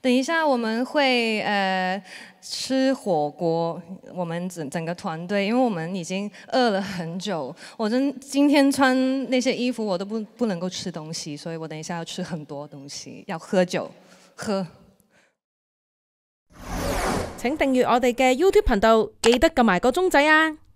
等一下，我们会呃吃火锅。我们整整个团队，因为我们已经饿了很久。我真今天穿那些衣服，我都不不能够吃东西，所以我等一下要吃很多东西，要喝酒，喝。请订阅我哋嘅 YouTube 频道，记得揿埋个钟仔啊！